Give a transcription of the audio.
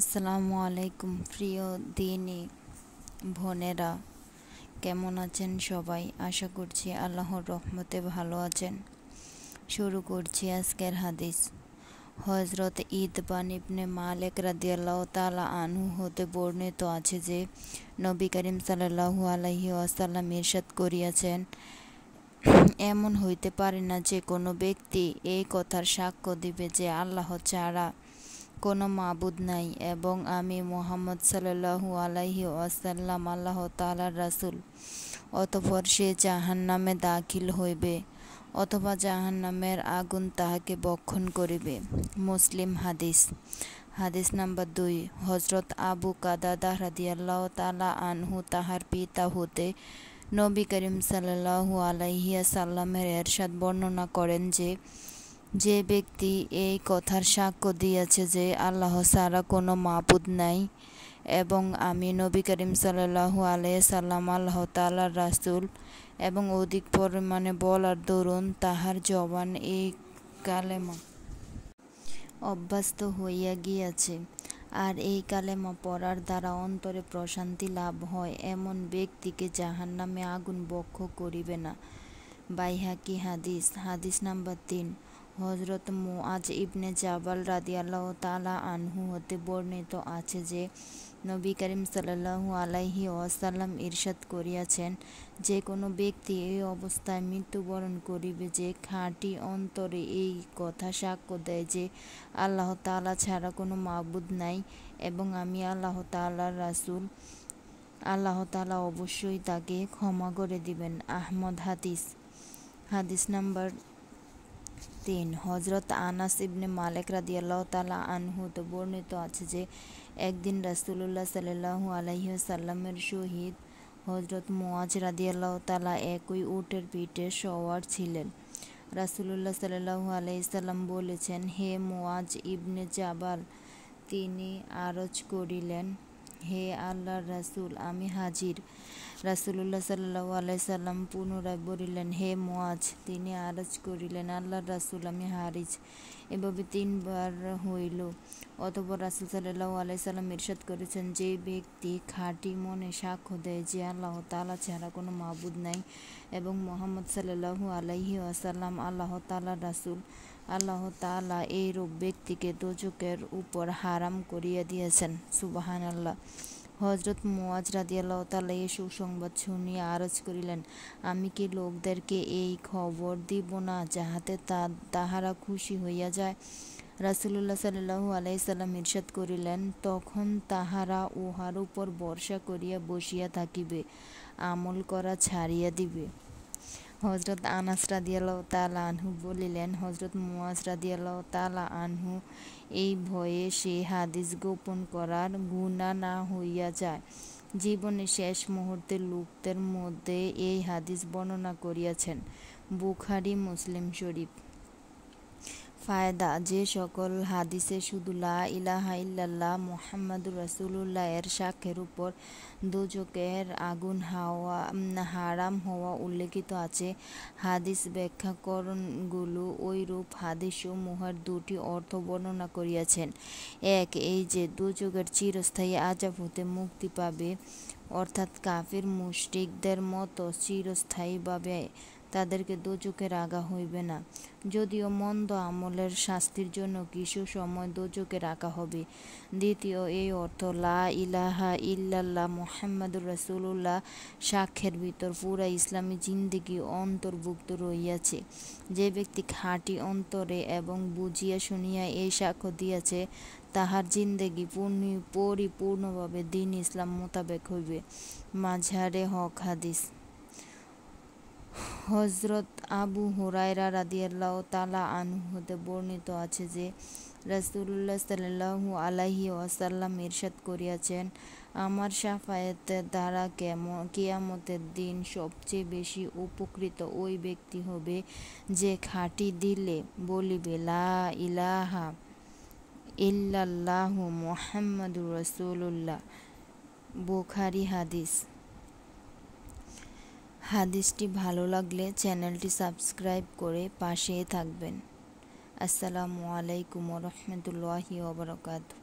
আসসালামু আলাইকুম প্রিয় দিনে বোনেরা কেমন আছেন সবাই আশা করছি আল্লাহর রহমতে ভালো আছেন শুরু করছি আজকের হাদিস হজরত ইদবান ইবনে মালিক রাদিয়াল্লাহ তালা আনু হতে বর্ণিত আছে যে নবী করিম সাল্লাহু আলহি আসাল্লাম ইরশাদ করিয়াছেন এমন হইতে পারে না যে কোনো ব্যক্তি এই কথার সাক্ষ্য দিবে যে আল্লাহ ছাড়া কোনো মাবুদ নাই এবং আমি মোহাম্মদ সাল্লাহু আলাইহি ওয়াসাল্লাম আল্লাহ তালার রাসুল অতপর সে জাহান নামে দাখিল হইবে অথবা জাহান নামের আগুন তাহাকে বক্ষণ করিবে মুসলিম হাদিস হাদিস নাম্বার দুই হজরত আবু কাদাদা রাদিয়াল্লাহ তালা আনহু তাহার পিতা হতে নবী করিম সাল্লাহ আলাইহিয়া সাল্লামের এরশাদ বর্ণনা করেন যে যে ব্যক্তি এই কথার সাক্ষ্য দিয়েছে যে আল্লাহ ছাড়া কোনো মাবুদ নাই এবং আমি নবী করিম সাল্লাহু সাল্লাম আল্লাহ তালার রাসুল এবং অধিক পরিমাণে বলার দরুন তাহার জবান এই কালেমা অভ্যস্ত হইয়া গিয়াছে আর এই কালেমা পড়ার দ্বারা অন্তরে প্রশান্তি লাভ হয় এমন ব্যক্তিকে জাহান নামে আগুন বক্ষ করিবে না বাইহাকি হাদিস হাদিস নাম্বার তিন হজরত মুআজ ইবনে জাবাল রাদিয়াল্লাহ তালা আনহু হতে বর্ণিত আছে যে নবী করিম সাল্লাল্লাহু আলাইহি ওয়াসাল্লাম ইরশাদ করিয়াছেন যে কোনো ব্যক্তি এই অবস্থায় মৃত্যুবরণ করিবে যে খাঁটি অন্তরে এই কথা সাক্ষ্য দেয় যে আল্লাহ তালা ছাড়া কোনো মাবুদ নাই এবং আমি আল্লাহ তাল্লাহ রাসুল আল্লাহ তালা অবশ্যই তাকে ক্ষমা করে দিবেন আহমদ হাদিস হাদিস নাম্বার তিন হজরত আনাস ইবনে মালিক রাদিয়াল্লাহ তালা তো বর্ণিত আছে যে একদিন রাসুলুল্লাহ সাল্লাহু আলহিহসাল্লামের শহীদ হজরত মোয়াজ রাদিয়াল্লাহ তালা একই উটের পিঠে সওয়ার ছিলেন রাসুলুল্লাহ সাল্লাহু সাল্লাম বলেছেন হে মোয়াজ ইবনে জাবাল তিনি আরজ করিলেন হে আল্লাহর রাসুল আমি হাজির রাসুল্লাহ সাল্লু আলাইসাল্লাম পুনরায় বলিলেন হে মোয়াজ তিনি আরজ করিলেন আল্লাহ রাসুল আমি হারিজ এভাবে তিনবার হইল অতপর রাসুল সাল্লাহ আলাইসাল্লাম ইরশাদ করেছেন যে ব্যক্তি খাঁটি মনে সাক্ষ্য দেয় যে আল্লাহ তালা ছাড়া কোনো মাবুদ নাই এবং মোহাম্মদ সাল্লাহু আলাইহি আসাল্লাম আল্লাহ তালা রাসুল আল্লাহ তালা এইরূপ ব্যক্তিকে দোজকের উপর হারাম করিয়া দিয়েছেন সুবাহান আল্লাহ হজরত মোয়াজ রাদিয়াল্লাহ তালা এ সুসংবাদ শুনিয়ে আরজ করিলেন আমি কি লোকদেরকে এই খবর দিব না যাহাতে তা তাহারা খুশি হইয়া যায় রাসুলুল্লাহ সাল্লাহু আলাইসাল্লাম ইরশাদ করিলেন তখন তাহারা উহার উপর বর্ষা করিয়া বসিয়া থাকিবে আমল করা ছাড়িয়া দিবে হজরত আনাস রাদিয়াল্লাহ তালা আনহু বলিলেন হজরত মুয়াজ রাদিয়াল্লাহ তালা আনহু এই ভয়ে সে হাদিস গোপন করার গুণা না হইয়া যায় জীবনের শেষ মুহূর্তে লোকদের মধ্যে এই হাদিস বর্ণনা করিয়াছেন বুখারি মুসলিম শরীফ ফায়দা যে সকল হাদিসে শুধুলা ইলাহা ইল্লাল্লাহ মোহাম্মদুর রাসুলুল্লাহ এর সাক্ষের উপর দুচকের আগুন হাওয়া হারাম হওয়া উল্লেখিত আছে হাদিস ব্যাখ্যাকরণগুলো ওইরূপ মুহার দুটি অর্থ বর্ণনা করিয়াছেন এক এই যে দুচকের চিরস্থায়ী আজাব হতে মুক্তি পাবে অর্থাৎ কাফির মুশরিকদের মতো চিরস্থায়ীভাবে তাদেরকে দোজুকে রাখা হইবে না যদিও মন্দ আমলের শাস্তির জন্য কিছু সময় দোজুকে রাখা হবে দ্বিতীয় এই অর্থ লা ইলাহা ইল্লাল্লাহ মোহাম্মদুর রসুল্লাহ সাক্ষের ভিতর পুরা ইসলামী জিন্দিগি অন্তর্ভুক্ত রইয়াছে যে ব্যক্তি খাঁটি অন্তরে এবং বুঝিয়া শুনিয়া এই সাক্ষ্য দিয়াছে তাহার জিন্দেগি পূর্ণ পরিপূর্ণভাবে দিন ইসলাম মোতাবেক হইবে মাঝারে হক হাদিস হজরত আবু হুরায়রা রাদিয়াল্লাহ তালা আনহুতে বর্ণিত আছে যে রাসুল্লাহ সাল্লাহ আলাহি ওয়াসাল্লাম ইরশাদ করিয়াছেন আমার সাফায়েতের দ্বারা কেমন কিয়ামতের দিন সবচেয়ে বেশি উপকৃত ওই ব্যক্তি হবে যে খাটি দিলে বলিবে লা ইলাহা ইল্লাল্লাহু মোহাম্মদুর রসুল্লাহ বোখারি হাদিস হাদিসটি হ্যাঁ, ভালো লাগলে চ্যানেলটি সাবস্ক্রাইব করে পাশে থাকবেন আসসালামু আলাইকুম রহমতুল্লাহি ওবরকাতু